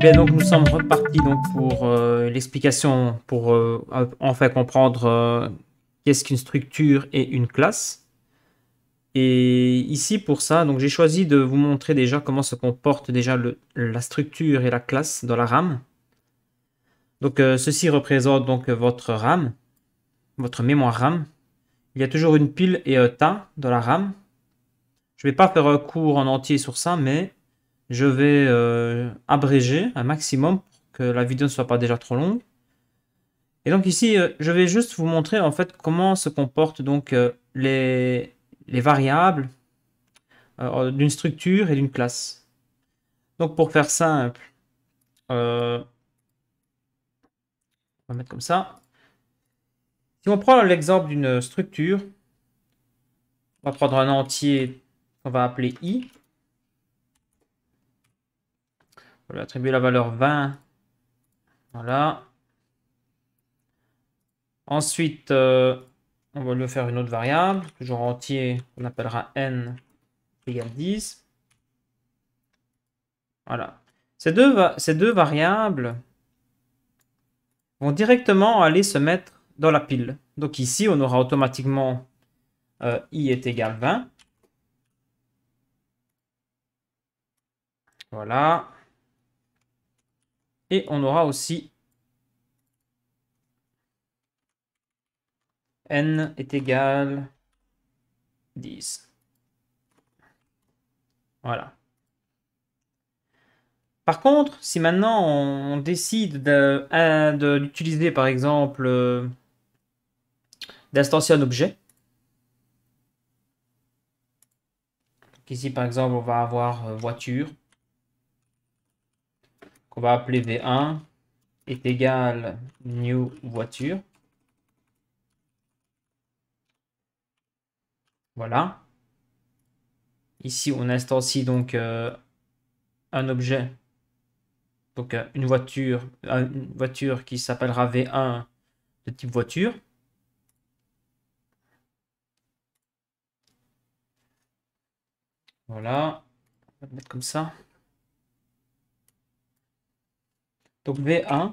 Eh donc nous sommes repartis donc pour euh, l'explication pour euh, enfin comprendre euh, qu'est-ce qu'une structure et une classe. Et ici pour ça donc j'ai choisi de vous montrer déjà comment se comporte déjà le, la structure et la classe dans la RAM. Donc ceci représente donc votre RAM, votre mémoire RAM. Il y a toujours une pile et un tas dans la RAM. Je ne vais pas faire un cours en entier sur ça mais je vais euh, abréger un maximum pour que la vidéo ne soit pas déjà trop longue. Et donc ici, euh, je vais juste vous montrer en fait comment se comportent donc euh, les, les, variables d'une structure et d'une classe. Donc pour faire simple, on va mettre comme ça. Si on prend l'exemple d'une structure, on va prendre un entier qu'on va appeler i On va lui attribuer la valeur 20. Voilà. Ensuite, euh, on va lui faire une autre variable, toujours entier, on appellera n égale 10. Voilà. Ces deux, ces deux variables vont directement aller se mettre dans la pile. Donc ici, on aura automatiquement euh, i est égal 20. Voilà. Et on aura aussi n est égal 10. Voilà. Par contre, si maintenant on décide d'utiliser euh, par exemple euh, d'instancier un objet, ici par exemple on va avoir euh, voiture, on va appeler V1 est égal new voiture. Voilà. Ici, on instancie donc euh, un objet, donc euh, une voiture, une voiture qui s'appellera V1 de type voiture. Voilà, on va le mettre comme ça. Donc V1.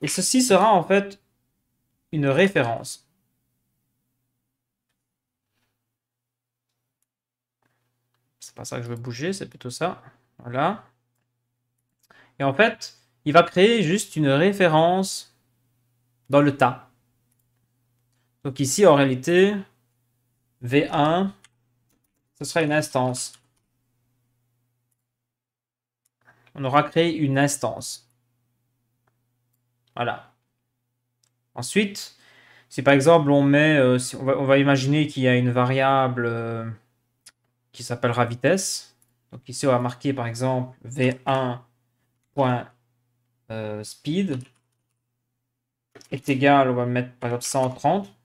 Et ceci sera en fait une référence. C'est pas ça que je veux bouger, c'est plutôt ça. Voilà. Et en fait, il va créer juste une référence dans le tas. Donc ici, en réalité, V1, ce sera une instance. on aura créé une instance. Voilà. Ensuite, si par exemple on met, euh, on, va, imaginer qu'il y a une variable euh, qui s'appellera vitesse. Donc ici on va marquer par exemple v1.speed euh, est égal, on va mettre par exemple 130.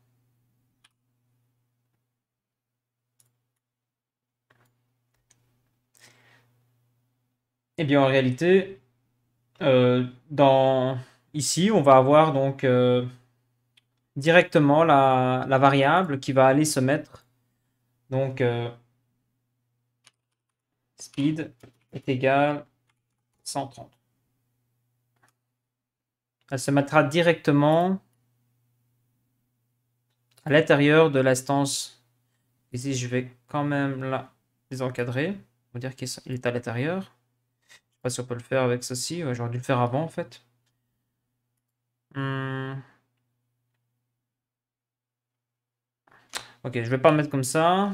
Eh bien, en réalité, euh, dans... ici, on va avoir donc euh, directement la, variable qui va aller se mettre. Donc, euh, speed est égal 130. Elle se mettra directement à l'intérieur de l'instance. Ici, je vais quand même la désencadrer encadrer. On dire qu'il est à l'intérieur pas si on peut le faire avec ceci. J'aurais dû le faire avant en fait. Hmm. Ok, je vais pas le mettre comme ça.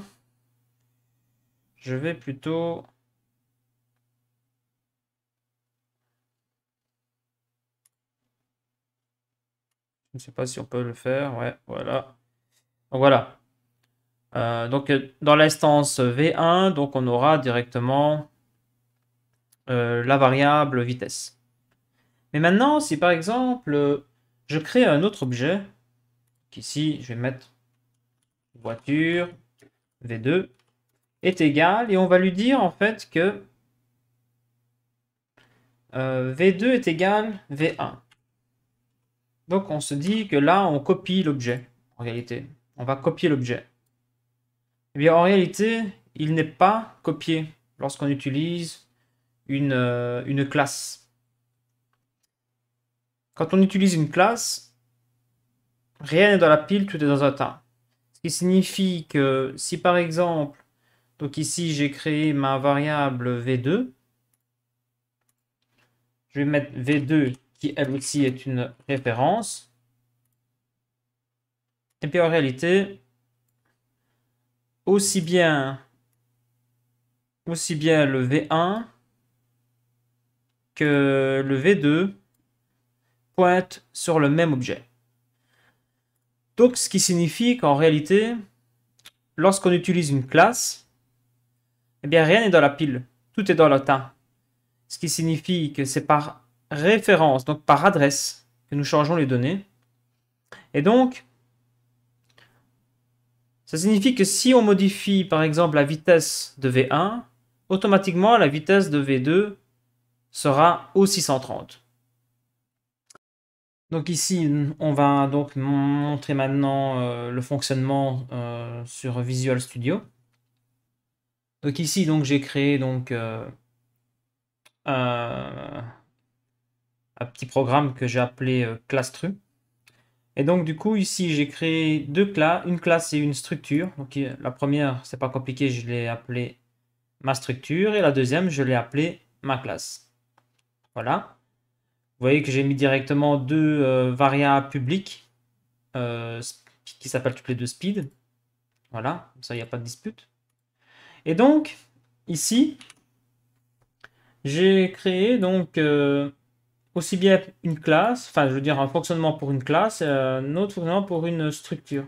Je vais plutôt... Je ne sais pas si on peut le faire. Ouais, voilà. Donc voilà. Euh, donc dans l'instance V1, donc on aura directement euh, la variable vitesse. Mais maintenant, si par exemple, euh, je crée un autre objet, ici, je vais mettre voiture V2 est égal, et on va lui dire en fait que euh, V2 est égal V1. Donc on se dit que là, on copie l'objet, en réalité. On va copier l'objet. Eh bien, en réalité, il n'est pas copié lorsqu'on utilise euh, une, classe. Quand on utilise une classe, rien n'est dans la pile, tout est dans un tas. Ce qui signifie que si par exemple, donc ici j'ai créé ma variable v2, je vais mettre v2 qui elle aussi est une référence. Et puis en réalité, aussi bien, aussi bien le v1 que le V2 pointe sur le même objet. Donc, ce qui signifie qu'en réalité, lorsqu'on utilise une classe, eh bien, rien n'est dans la pile, tout est dans le tas. Ce qui signifie que c'est par référence, donc par adresse, que nous changeons les données. Et donc, ça signifie que si on modifie par exemple la vitesse de V1, automatiquement la vitesse de V2 sera au 630. Donc ici, on va donc montrer maintenant euh, le fonctionnement euh, sur Visual Studio. Donc ici, donc j'ai créé donc euh, un, petit programme que j'ai appelé ClassTru. Et donc du coup, ici, j'ai créé deux classes, une classe et une structure. Donc la première, c'est pas compliqué, je l'ai appelée ma structure et la deuxième, je l'ai appelée ma classe. Voilà. Vous voyez que j'ai mis directement deux euh, variables publiques euh, qui s'appellent toutes les deux speed. Voilà, ça il n'y a pas de dispute. Et donc, ici, j'ai créé donc euh, aussi bien une classe, enfin je veux dire un fonctionnement pour une classe, un autre fonctionnement pour une structure.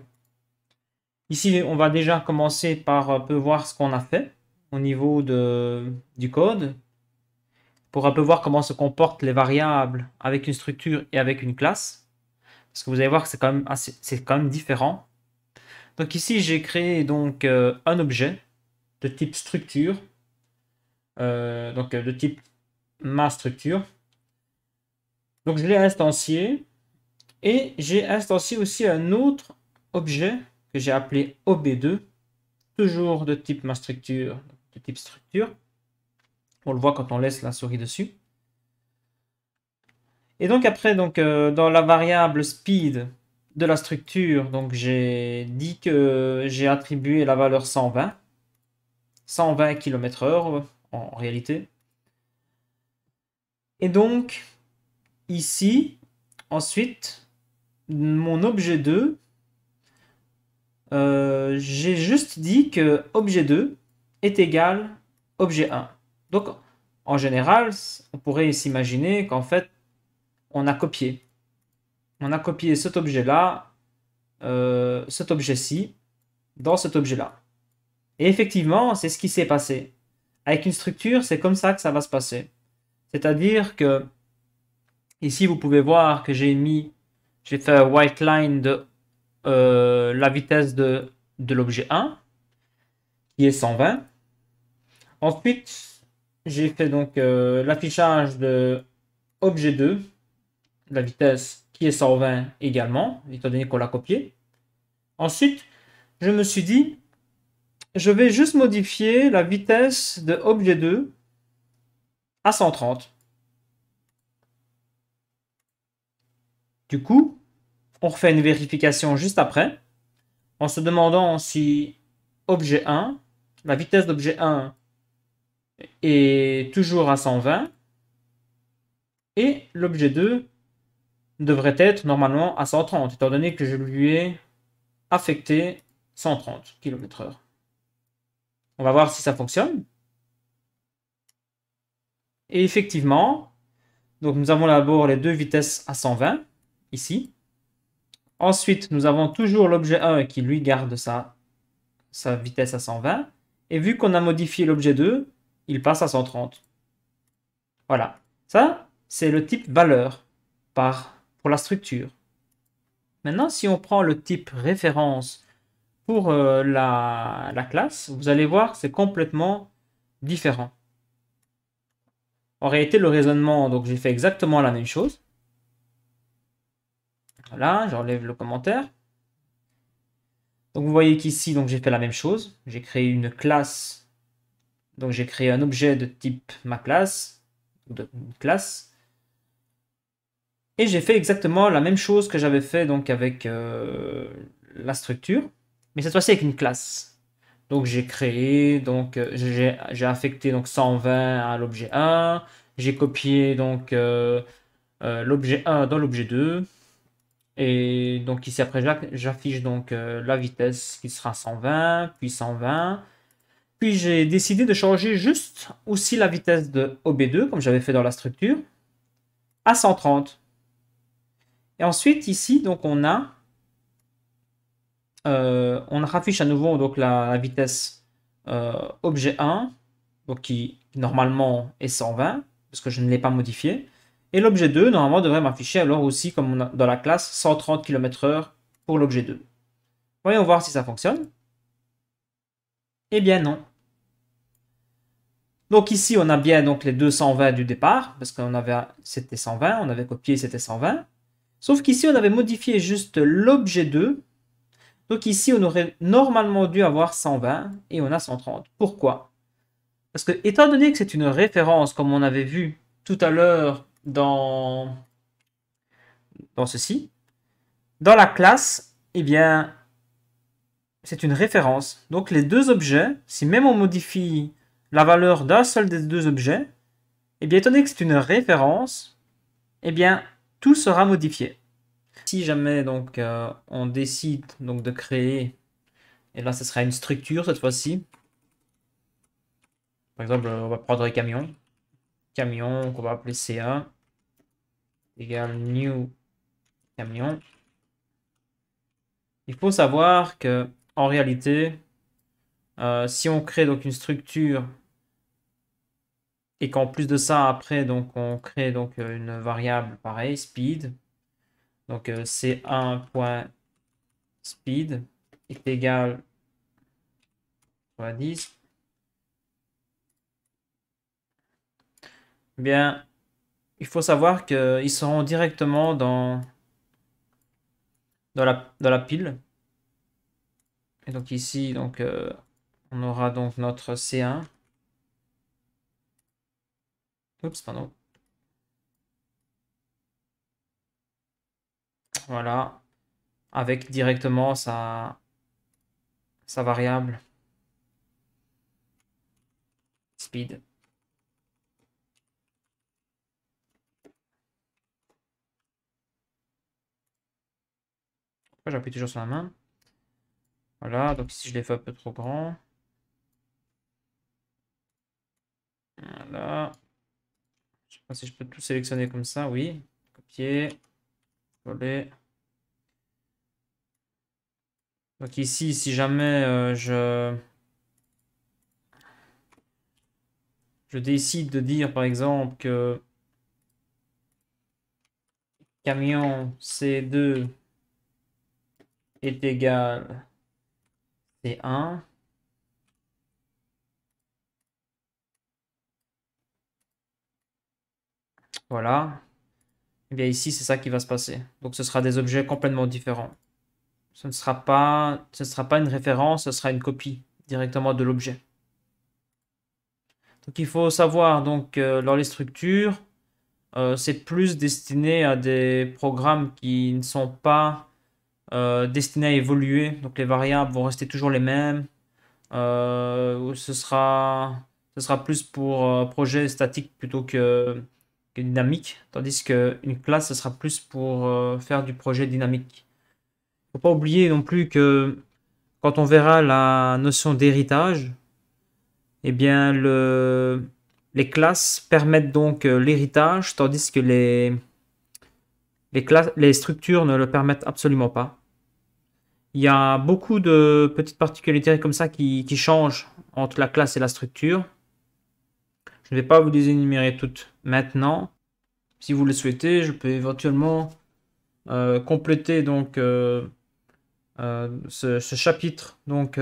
Ici, on va déjà commencer par peu voir ce qu'on a fait au niveau du code pour un peu voir comment se comportent les variables avec une structure et avec une classe. Parce que vous allez voir que c'est quand, même différent. Donc ici, j'ai créé donc euh, un objet de type structure, euh, donc euh, de type ma structure. Donc je l'ai instancié et j'ai instancié aussi un autre objet que j'ai appelé OB2, toujours de type ma structure, de type structure. On le voit quand on laisse la souris dessus. Et donc après, donc, euh, dans la variable speed de la structure, donc j'ai dit que j'ai attribué la valeur 120. 120 km/h en réalité. Et donc, ici, ensuite, mon objet 2, euh, j'ai juste dit que objet 2 est égal objet 1. Donc, en général, on pourrait s'imaginer qu'en fait, on a copié. On a copié cet objet-là, euh, cet objet-ci, dans cet objet-là. Et effectivement, c'est ce qui s'est passé. Avec une structure, c'est comme ça que ça va se passer. C'est-à-dire que, ici, vous pouvez voir que j'ai mis, j'ai fait un white line de euh, la vitesse de, de l'objet 1, qui est 120. Ensuite, j'ai fait donc euh, l'affichage de objet 2, la vitesse qui est 120 également, étant donné qu'on l'a copié. Ensuite, je me suis dit, je vais juste modifier la vitesse de objet 2 à 130. Du coup, on refait une vérification juste après, en se demandant si objet 1, la vitesse d'objet 1 est toujours à 120 et l'objet 2 devrait être normalement à 130, étant donné que je lui ai affecté 130 km/h. On va voir si ça fonctionne. Et effectivement, donc nous avons d'abord les deux vitesses à 120, ici. Ensuite, nous avons toujours l'objet 1 qui lui garde sa vitesse à 120. Et vu qu'on a modifié l'objet 2, il passe à 130. Voilà. Ça, c'est le type valeur par, pour la structure. Maintenant, si on prend le type référence pour euh, la, classe, vous allez voir, c'est complètement différent. En réalité, le raisonnement, donc j'ai fait exactement la même chose. Voilà, j'enlève le commentaire. Donc vous voyez qu'ici, donc j'ai fait la même chose. J'ai créé une classe donc j'ai créé un objet de type ma classe, de classe. Et j'ai fait exactement la même chose que j'avais fait donc avec euh, la structure, mais cette fois-ci avec une classe. Donc j'ai créé, donc euh, j'ai affecté donc 120 à l'objet 1, j'ai copié donc euh, l'objet 1 dans l'objet 2. Et donc ici après j'affiche donc la vitesse qui sera 120, puis 120, puis j'ai décidé de changer juste aussi la vitesse de OB2, comme j'avais fait dans la structure, à 130. Et ensuite, ici, donc on a, euh, on affiche à nouveau donc la, vitesse euh, objet 1, qui normalement est 120, parce que je ne l'ai pas modifié. Et l'objet 2, normalement, devrait m'afficher alors aussi, comme dans la classe, 130 km/h pour l'objet 2. Voyons voir si ça fonctionne. Eh bien non. Donc ici, on a bien donc les 220 du départ, parce qu'on avait, c'était 120, on avait copié, c'était 120. Sauf qu'ici, on avait modifié juste l'objet 2. Donc ici, on aurait normalement dû avoir 120 et on a 130. Pourquoi Parce que étant donné que c'est une référence, comme on avait vu tout à l'heure dans, dans ceci, dans la classe, eh bien, c'est une référence. Donc les deux objets, si même on modifie la valeur d'un seul des deux objets, et eh bien étant donné que c'est une référence, et eh bien tout sera modifié. Si jamais donc euh, on décide donc de créer, et eh là ce sera une structure cette fois-ci. Par exemple, on va prendre un camion. Camion qu'on va appeler C1 égale new camion. Il faut savoir que en réalité, euh, si on crée donc une structure et qu'en plus de ça, après, donc on crée donc euh, une variable pareil, speed. Donc euh, c speed est égal à 10. Eh bien, il faut savoir qu'ils seront directement dans, dans, la, dans la pile. Et donc ici, donc, euh, on aura donc notre C1. Oups, pardon. Voilà. Avec directement sa, sa variable. Speed. J'appuie toujours sur la main. Voilà, donc ici je l'ai fait un peu trop grand. Voilà. Je sais pas si je peux tout sélectionner comme ça, oui. Copier, coller. Donc ici, si jamais euh, je... je décide de dire par exemple que camion C2 est égal C1, Voilà. Et eh bien ici, c'est ça qui va se passer. Donc ce sera des objets complètement différents. Ce ne sera pas, sera pas une référence, ce sera une copie directement de l'objet. Donc il faut savoir donc euh, dans les structures, euh, c'est plus destiné à des programmes qui ne sont pas euh, destinés à évoluer. Donc les variables vont rester toujours les mêmes. ce sera ce sera plus pour projet statique plutôt que dynamique, tandis qu'une classe, ce sera plus pour euh, faire du projet dynamique. Il ne faut pas oublier non plus que quand on verra la notion d'héritage, eh bien, les classes permettent donc euh, l'héritage, tandis que les, les, classes, les structures ne le permettent absolument pas. Il y a beaucoup de petites particularités comme ça qui changent entre la classe et la structure. Je ne vais pas vous les énumérer toutes maintenant. Si vous le souhaitez, je peux éventuellement euh, compléter donc euh, euh, ce, chapitre donc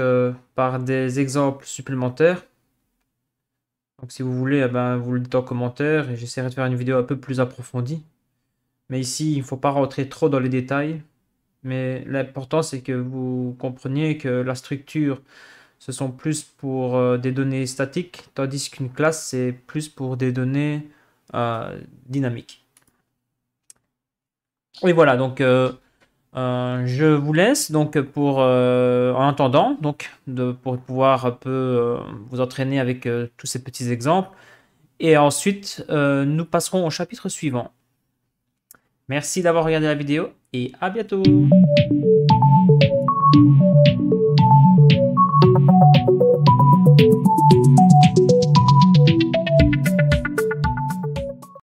par des exemples supplémentaires. Donc si vous voulez, eh ben, vous le dites en commentaire et j'essaierai de faire une vidéo un peu plus approfondie. Mais ici, il ne faut pas rentrer trop dans les détails. Mais l'important, c'est que vous compreniez que la structure ce sont plus pour euh, des données statiques, tandis qu'une classe, c'est plus pour des données euh, dynamiques. Et voilà, donc euh, je vous laisse donc pour en attendant, donc de, pour pouvoir un peu vous entraîner avec tous ces petits exemples. Et ensuite, nous passerons au chapitre suivant. Merci d'avoir regardé la vidéo et à bientôt